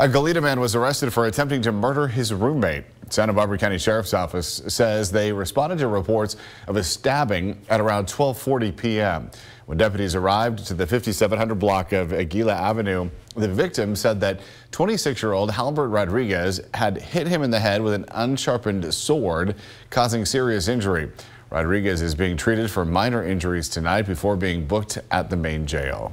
A Goleta man was arrested for attempting to murder his roommate. Santa Barbara County Sheriff's Office says they responded to reports of a stabbing at around 12:40 p.m. When deputies arrived to the 5700 block of Aguila Avenue, the victim said that 26-year-old Halbert Rodriguez had hit him in the head with an unsharpened sword, causing serious injury. Rodriguez is being treated for minor injuries tonight before being booked at the main jail.